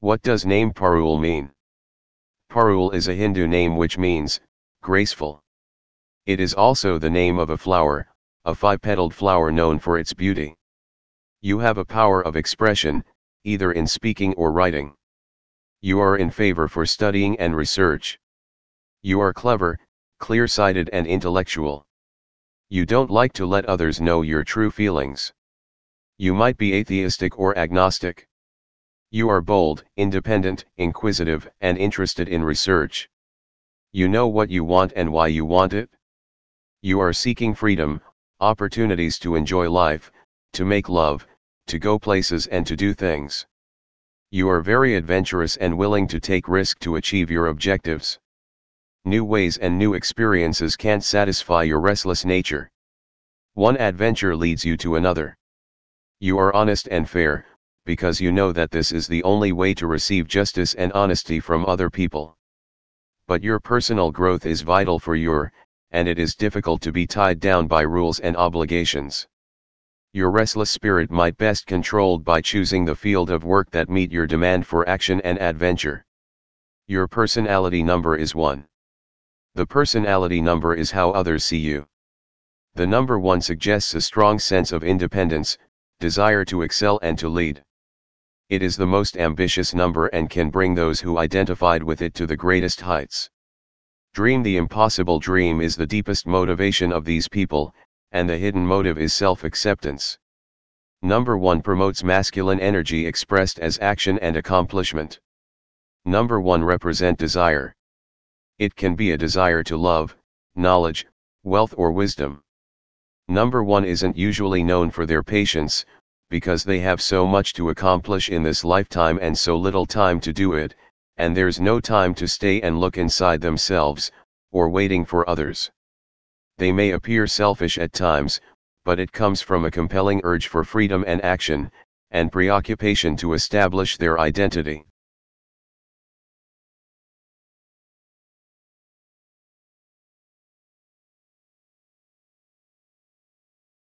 What does name Parul mean? Parul is a Hindu name which means, graceful. It is also the name of a flower, a five-petaled flower known for its beauty. You have a power of expression, either in speaking or writing. You are in favor for studying and research. You are clever, clear-sighted and intellectual. You don't like to let others know your true feelings. You might be atheistic or agnostic. You are bold, independent, inquisitive, and interested in research. You know what you want and why you want it. You are seeking freedom, opportunities to enjoy life, to make love, to go places and to do things. You are very adventurous and willing to take risk to achieve your objectives. New ways and new experiences can't satisfy your restless nature. One adventure leads you to another. You are honest and fair, because you know that this is the only way to receive justice and honesty from other people. But your personal growth is vital for your, and it is difficult to be tied down by rules and obligations. Your restless spirit might best controlled by choosing the field of work that meet your demand for action and adventure. Your personality number is 1. The personality number is how others see you. The number 1 suggests a strong sense of independence, desire to excel and to lead it is the most ambitious number and can bring those who identified with it to the greatest heights. Dream the impossible dream is the deepest motivation of these people, and the hidden motive is self-acceptance. Number 1 promotes masculine energy expressed as action and accomplishment. Number 1 represent desire. It can be a desire to love, knowledge, wealth or wisdom. Number 1 isn't usually known for their patience, because they have so much to accomplish in this lifetime and so little time to do it, and there's no time to stay and look inside themselves, or waiting for others. They may appear selfish at times, but it comes from a compelling urge for freedom and action, and preoccupation to establish their identity.